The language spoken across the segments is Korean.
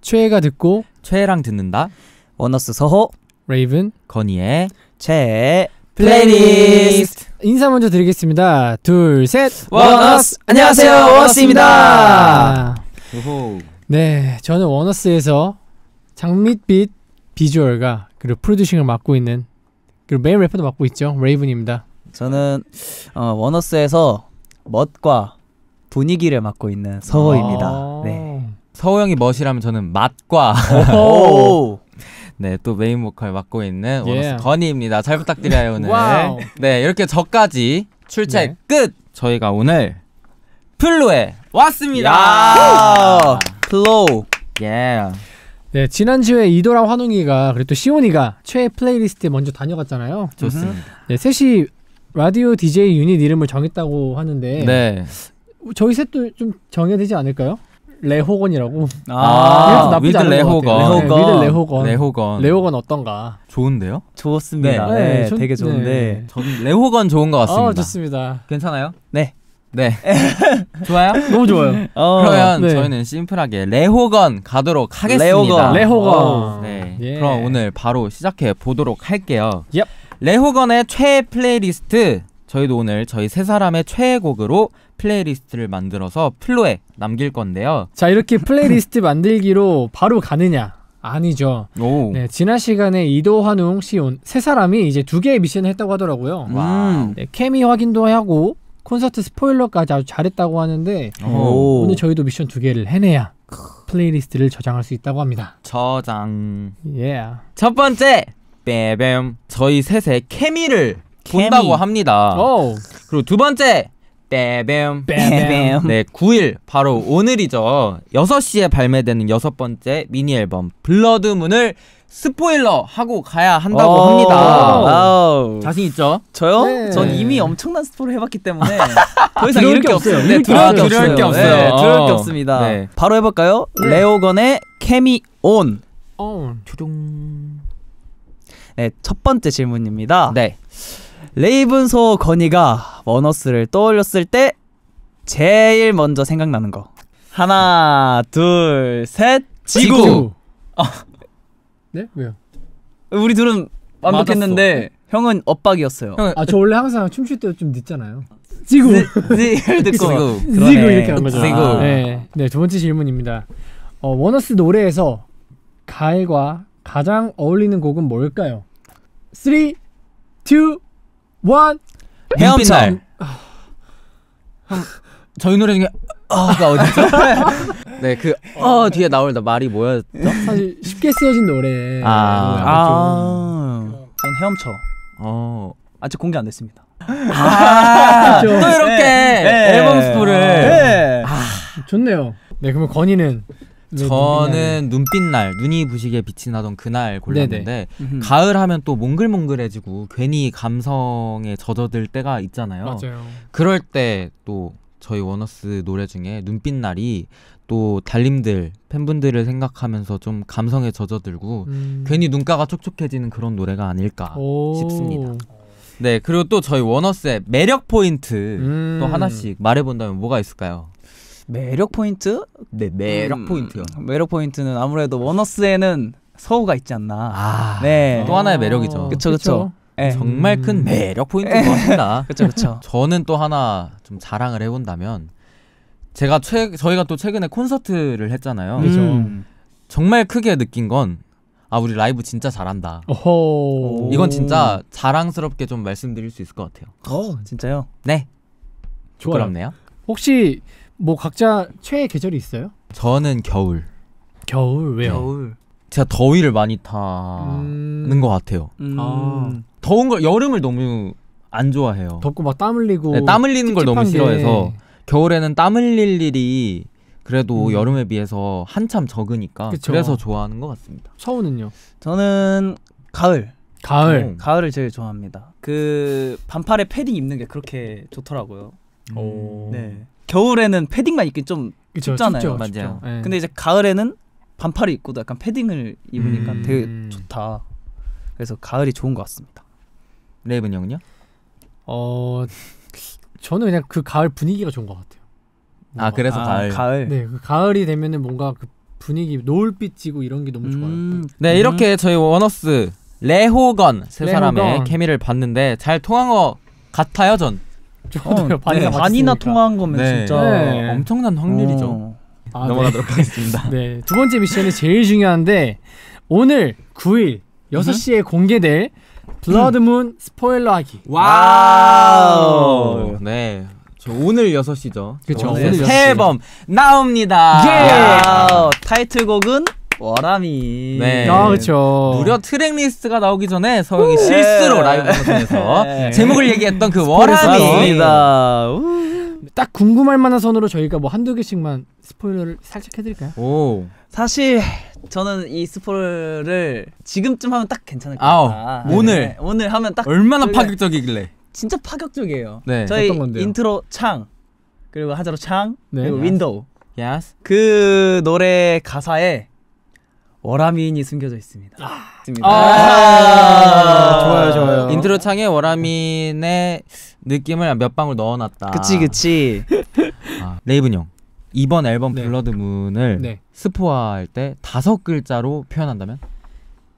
최애가 듣고 최애랑 듣는다 원어스 서호 레이븐 건이의 최애 플레이리스트 인사 먼저 드리겠습니다 둘셋 원어스 안녕하세요 원어스입니다 오호. 네 저는 원어스에서 장밋빛 비주얼과 그리고 프로듀싱을 맡고 있는 그리고 메인 래퍼도 맡고 있죠 레이븐입니다 저는 어, 원어스에서 멋과 분위기를 맡고 있는 서호입니다. 아. 네. 서호 형이 멋이라면 저는 맛과 네, 또 메인 보컬 맡고 있는 예. 오너스 건이입니다. 잘 부탁드려요, 오늘. 네, 이렇게 저까지 출첵 네. 끝! 저희가 오늘 플로에 왔습니다. 플로. 예. 네, 지난주에 이도라 환웅이가 그리고 또 시온이가 최애 플레이리스트에 먼저 다녀갔잖아요. 좋습니다. 네, 셋이 라디오 DJ 유닛 이름을 정했다고 하는데 네. 저희 셋도 좀 정해야 되지 않을까요? 레호건이라고. 아, 위드 아, 레호건. 네, 위드 레호건. 레호건. 레호건 어떤가? 좋은데요? 좋습니다. 네, 네, 네 전, 되게 네. 좋은데. 저는 레호건 좋은 것 아, 같습니다. 아, 좋습니다. 괜찮아요? 네. 네. 좋아요? 너무 좋아요. 어, 그러면 네. 저희는 심플하게 레호건 가도록 하겠습니다. 레호건. 레호건. 오, 네. 예. 그럼 오늘 바로 시작해 보도록 할게요. Yep. 레호건의 최애 플레이리스트 저희도 오늘 저희 세 사람의 최애 곡으로 플레이리스트를 만들어서 플로에 남길 건데요. 자 이렇게 플레이리스트 만들기로 바로 가느냐? 아니죠. 오. 네, 지난 시간에 이도환웅, 우 시온 세 사람이 이제 두 개의 미션을 했다고 하더라고요. 음. 네, 케미 확인도 하고 콘서트 스포일러까지 아주 잘했다고 하는데 오. 늘 저희도 미션 두 개를 해내야 플레이리스트를 저장할 수 있다고 합니다. 저장. 예. Yeah. 첫 번째 빼뱀 저희 셋의 케미를 케미. 본다고 합니다. 오. 그리고 두 번째 빼뱀 빼뱀 네 9일 바로 오늘이죠. 6시에 발매되는 여섯 번째 미니 앨범 블러드문을 스포일러 하고 가야 한다고 오. 합니다. 오. 자신 있죠? 저요? 네. 전 이미 엄청난 스포를 해봤기 때문에 더 이상 이럴 게 없어요. 네, 두려울 아, 게 없어요. 게 없어요. 네, 두려울 게 어. 없습니다. 네. 바로 해볼까요? 네. 레오건의 케미 온. 온. 두둥. 네, 첫 번째 질문입니다. 네. 레이븐소 건이가 원어스를 떠올렸을 때 제일 먼저 생각나는 거. 하나, 둘, 셋. 지구. 지구. 아. 어. 네? 왜요? 우리 둘은 완벽했는데 맞았어. 형은 엇박이었어요. 아저 원래 항상 춤출 때 좀 늦잖아요. 지구. 지를 듣고 지구. 지구 이렇게 한 거죠. 지구. 아. 네. 네, 두 번째 질문입니다. 어, 원어스 노래에서 가을과 가장 어울리는 곡은 뭘까요? 3, 2, 1 헤엄청 저희 노래 중에 어가 어디죠? 네 그 어 뒤에 나올 말이 뭐였죠? 사실 쉽게 쓰여진 노래 아, 아, 전 헤엄쳐 어 아직 공개 안 됐습니다 아, 아 또 이렇게 네, 앨범 스포를 네. 아, 좋네요 네 그러면 건이는 저는 네, 눈빛 날 눈이 부시게 빛이 나던 그날 골랐는데 네, 네. 가을 하면 또 몽글몽글해지고 괜히 감성에 젖어들 때가 있잖아요. 맞아요. 그럴 때 또 저희 원어스 노래 중에 눈빛 날이 또 달님들 팬분들을 생각하면서 좀 감성에 젖어들고 음. 괜히 눈가가 촉촉해지는 그런 노래가 아닐까 싶습니다. 네 그리고 또 저희 원어스의 매력 포인트 음. 또 하나씩 말해본다면 뭐가 있을까요? 매력 포인트? 네, 매력 음, 포인트요. 매력 포인트는 아무래도 원어스에는 서우가 있지 않나. 아, 네. 또 하나의 아. 매력이죠. 그렇죠, 그렇죠. 정말 큰 음. 매력 포인트인 것 같습니다. 그렇죠, 그렇죠. 저는 또 하나 좀 자랑을 해본다면 제가 최 저희가 또 최근에 콘서트를 했잖아요. 그렇죠. 음. 정말 크게 느낀 건 아, 우리 라이브 진짜 잘한다. 오 이건 진짜 자랑스럽게 좀 말씀드릴 수 있을 것 같아요. 어, 진짜요? 네. 좋아요. 부끄럽네요. 혹시 뭐 각자 최애 계절이 있어요? 저는 겨울. 겨울 네. 왜요? 겨울. 제가 더위를 많이 타는 음... 것 같아요. 음... 아. 더운 걸 여름을 너무 안 좋아해요. 덥고 막 땀 흘리고 네, 땀 흘리는 걸 너무 싫어해서 게... 겨울에는 땀 흘릴 일이 그래도 음. 여름에 비해서 한참 적으니까 그쵸. 그래서 좋아하는 것 같습니다. 서우는요? 저는 가을. 가을. 오. 음. 가을을 제일 좋아합니다. 그 반팔에 패딩 입는 게 그렇게 좋더라고요. 오. 네. 겨울에는 패딩만 입긴 좀 그쵸, 춥잖아요. 춥죠, 맞아요. 네. 근데 이제 가을에는 반팔을 입고도 약간 패딩을 입으니까 음... 되게 좋다. 그래서 가을이 좋은 것 같습니다. 레이븐 형은요? 어 저는 그냥 그 가을 분위기가 좋은 것 같아요. 아, 뭔가. 아 그래서 아, 가을. 가을. 네, 그 가을이 되면은 뭔가 그 분위기 노을빛 지고 이런 게 너무 음... 좋아요. 네, 음... 이렇게 저희 원어스 레호건 세 레호건. 사람의 케미를 봤는데 잘 통한 것 같아요, 전. 어, 반이나, 네. 반이나 통화한 거면 네. 진짜 네. 엄청난 확률이죠. 어. 아, 넘어가도록 네. 하겠습니다. 네. 두 번째 미션이 제일 중요한데 오늘 9일 6시에 음. 공개될 블러드문 음. 스포일러 하기. 와우. 네. 저 오늘 6시죠. 그렇죠. 오늘 새 앨범 나옵니다. 예! 타이틀곡은 워람이. 네. 아, 그렇죠. 무려 트랙 리스트가 나오기 전에 서영이 실수로 네. 라이브 방송에서 네. 제목을 얘기했던 그 워람이. 딱 궁금할 만한 선으로 저희가 뭐 한두 개씩만 스포일러를 살짝 해드릴까요? 오. 사실 저는 이 스포를 지금쯤 하면 딱 괜찮을 것 같다. 네. 오늘 네. 오늘 하면 딱 얼마나 파격적이길래? 진짜 파격적이에요. 네. 저희 인트로 창 그리고 하자로 창 네. 그리고 윈도우. 야스. 그 노래 가사에 워라미인이 숨겨져 있습니다. 아. 있습니다. 아, 아 좋아요, 아. 좋아요. 인트로 창에 워라민의 느낌을 몇 방울 넣어놨다. 그치, 그치. 아, 레이븐 형, 이번 앨범 네. 블러드 문을 네. 스포화할 때 다섯 글자로 표현한다면?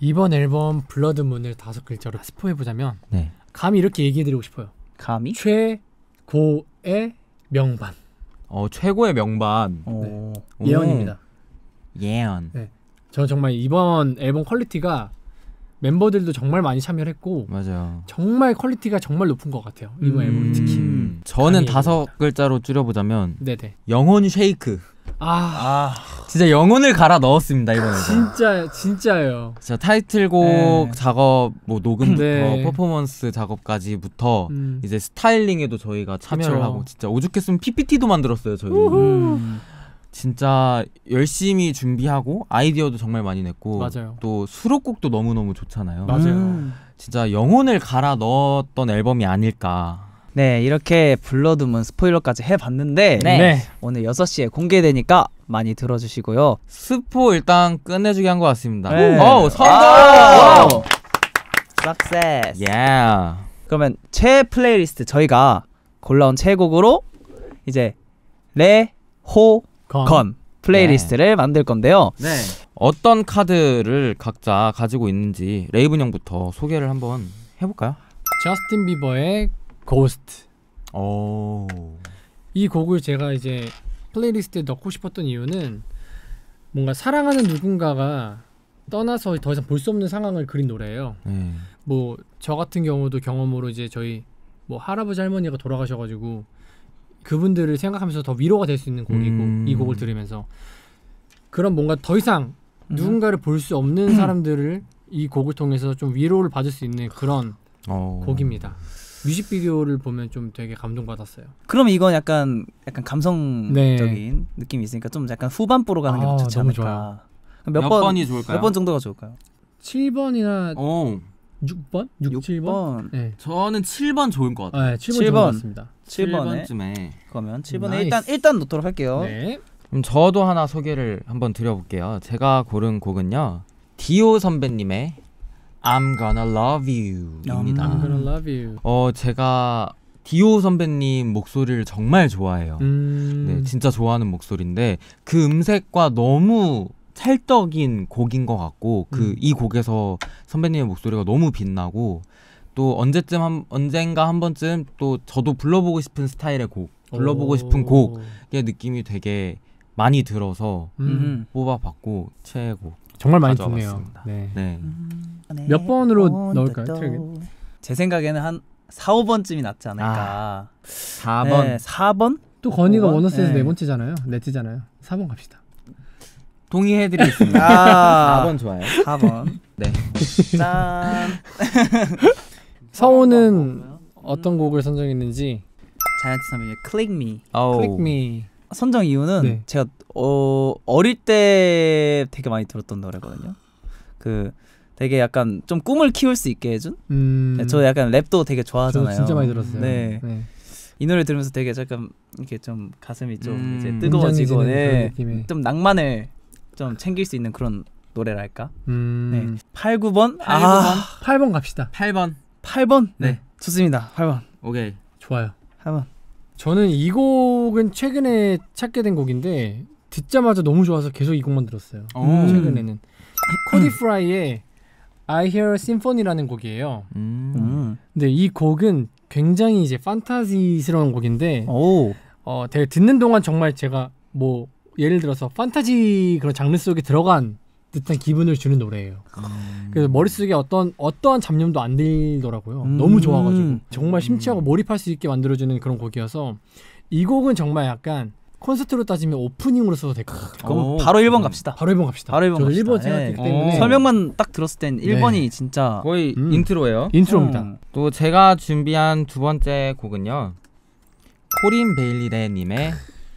이번 앨범 블러드 문을 다섯 글자로 스포해보자면 네. 감히 이렇게 얘기해드리고 싶어요. 감히? 최고의 명반. 어, 최고의 명반. 네. 예언입니다. 예언. 네. 저는 정말 이번 앨범 퀄리티가 멤버들도 정말 많이 참여를 했고 맞아요. 정말 퀄리티가 정말 높은 것 같아요. 이번 음... 앨범 특히. 저는 다섯 글자로 줄여보자면 네네. 영혼 쉐이크. 아... 아, 진짜 영혼을 갈아 넣었습니다 이번에 진짜 진짜요 진짜 타이틀곡 네. 작업 뭐 녹음부터 네. 퍼포먼스 작업까지부터 음. 이제 스타일링에도 저희가 참여를 그쵸. 하고 진짜 오죽했으면 PPT도 만들었어요 저희 음. 진짜 열심히 준비하고 아이디어도 정말 많이 냈고 맞아요. 또 수록곡도 너무너무 좋잖아요. 맞아요. 음. 진짜 영혼을 갈아 넣었던 앨범이 아닐까. 네, 이렇게 블러드문 스포일러까지 해 봤는데 네. 네. 오늘 6시에 공개되니까 많이 들어주시고요. 스포 일단 끝내주게 한 것 같습니다. 네. 아. 성공! 석세스. Yeah. 그러면 최 플레이리스트 저희가 골라온 최곡으로 이제 레호 건, 건 플레이리스트를 네. 만들 건데요. 네. 어떤 카드를 각자 가지고 있는지 레이븐 형부터 소개를 한번 해볼까요? 저스틴 비버의 고스트. 오. 이 곡을 제가 이제 플레이리스트에 넣고 싶었던 이유는 뭔가 사랑하는 누군가가 떠나서 더 이상 볼 수 없는 상황을 그린 노래예요. 음. 네. 뭐저 같은 경우도 경험으로 이제 저희 뭐 할아버지 할머니가 돌아가셔가지고 그분들을 생각하면서 더 위로가 될 수 있는 곡이고 음. 이 곡을 들으면서 그런 뭔가 더 이상 음. 누군가를 볼 수 없는 음. 사람들을 이 곡을 통해서 좀 위로를 받을 수 있는 그런 어. 곡입니다. 뮤직비디오를 보면 좀 되게 감동받았어요. 그럼 이건 약간 약간 감성적인 네. 느낌이 있으니까 좀 약간 후반부로 가는 게 아, 좋지 않을까? 몇, 몇 번, 번이 좋을까요? 몇 번 정도가 좋을까요? 7번이나 오. 6번? 6, 7번? 6번. 네. 저는 7번 좋은 것 같아요. 네, 아, 7번, 7번. 좋습니다 7번에 7번쯤에 그러면 7번에 나이스. 일단 일단 놓도록 할게요. 네. 그럼 저도 하나 소개를 한번 드려볼게요. 제가 고른 곡은요. 디오 선배님의 I'm Gonna Love You입니다. I'm Gonna Love You. 어 제가 디오 선배님 목소리를 정말 좋아해요. 음... 네, 진짜 좋아하는 목소리인데 그 음색과 너무 찰떡인 곡인 것 같고 그이 음. 곡에서 선배님의 목소리가 너무 빛나고 또 언제쯤 한 언젠가 한 번쯤 또 저도 불러보고 싶은 스타일의 곡 불러보고 싶은 곡의 느낌이 되게 많이 들어서 음. 뽑아봤고 최고 정말 많이 듣네요. 네. 네. 음. 네. 몇 번으로 넣을까요? 트랙에? 제 생각에는 한 4, 5번쯤이 낫지 않을까. 아, 4번. 네, 4번? 또 건이가 원어스에서 네. 네. 번째잖아요. 넷째잖아요. 4번 갑시다. 동의해드리겠습니다. 아~ 4번 좋아요. 4번. 네. 짠. 성우는 음. 어떤 곡을 선정했는지 자이언트 선배님 클릭 미. 클릭 미. 선정 이유는 네. 제가 어, 어릴 때 되게 많이 들었던 노래거든요. 그 되게 약간 좀 꿈을 키울 수 있게 해준. 음... 네, 저 약간 랩도 되게 좋아하잖아요. 진짜 많이 들었어요. 네. 네. 이 노래 들으면서 되게 잠깐 이렇게 좀 가슴이 좀 음... 이제 뜨거워지고 네. 좀 낭만을 좀 챙길 수 있는 그런 노래랄까? 음... 네. 8, 9번? 8, 번 아... 8번 갑시다. 8번. 8번? 네. 좋습니다. 8번. 오케이. 좋아요. 8번. 저는 이 곡은 최근에 찾게 된 곡인데 듣자마자 너무 좋아서 계속 이 곡만 들었어요. 오. 최근에는 음. 코디 프라이의 I Hear Symphony라는 곡이에요. 음. 음. 근데 이 곡은 굉장히 이제 판타지스러운 곡인데 오. 어, 되게 듣는 동안 정말 제가 뭐 예를 들어서 판타지 그런 장르 속에 들어간 듯한 기분을 주는 노래예요. 음. 그래서 머릿속에 어떤 어떠한 잡념도 안 들더라고요. 음. 너무 좋아가지고 정말 음. 심취하고 몰입할 수 있게 만들어주는 그런 곡이어서 이 곡은 정말 약간 콘서트로 따지면 오프닝으로 써도 될 것 같아요. 그럼 어. 바로 1번 갑시다. 바로 1번 갑시다. 바로 1번 저 1번 생각했기 때문에 어. 설명만 딱 들었을 땐 1번이 네. 진짜 거의 음. 인트로예요. 인트로입니다. 음. 또 제가 준비한 두 번째 곡은요. 코린 베일리레 님의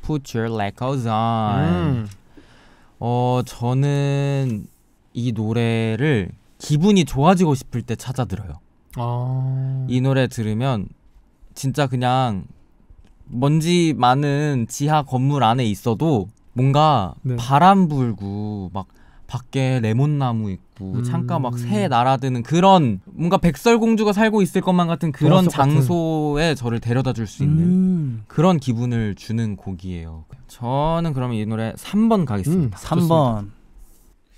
Put Your Records On. 음. 어 저는 이 노래를 기분이 좋아지고 싶을 때 찾아 들어요. 아... 이 노래 들으면 진짜 그냥 먼지 많은 지하 건물 안에 있어도 뭔가 네. 바람 불고 막 밖에 레몬 나무 있고 있고 음. 창가 막새 날아드는 그런 뭔가 백설공주가 살고 있을 것만 같은 그런 장소에 같은. 저를 데려다 줄 수 있는 음. 그런 기분을 주는 곡이에요. 저는 그러면 이 노래 3번 가겠습니다. 음, 3번. 좋습니다.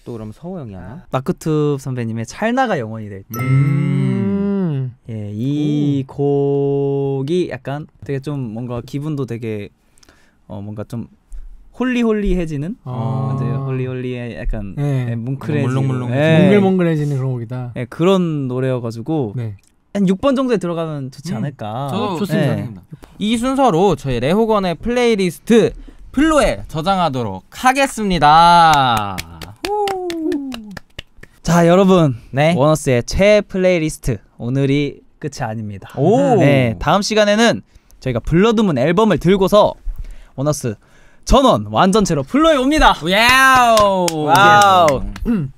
또 그럼 서호 형이 하나? 마크투 선배님의 찰나가 영원이 될 때. 음. 예, 이 오. 곡이 약간 되게 좀 뭔가 기분도 되게 어 뭔가 좀 홀리홀리해지는 이제 아. 홀리홀리의 약간 네. 뭉클해지는 몽글몽글 네. 예. 몽글몽글해지는 그런 곡이다. 네, 그런 노래여가지고 네. 한 6번 정도에 들어가면 좋지 음. 않을까. 음, 저도 좋습니다. 네. 이 순서로 저희 레호건의 플레이리스트 플로에 저장하도록 하겠습니다. 자 여러분 네. 원어스의 최 플레이리스트 오늘이 끝이 아닙니다. 오. 네 다음 시간에는 저희가 블러드문 앨범을 들고서 원어스 전원 완전체로 불러옵니다. 와우. 와우. 음.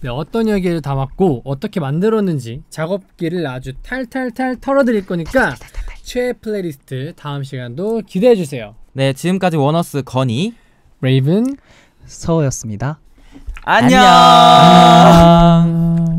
네, 어떤 이야기를 담았고 어떻게 만들었는지 작업기를 아주 탈탈탈 털어드릴 거니까 최애 플레이리스트 다음 시간도 기대해 주세요. 네, 지금까지 원어스 건이 레이븐 서우였습니다. 안녕. 안녕.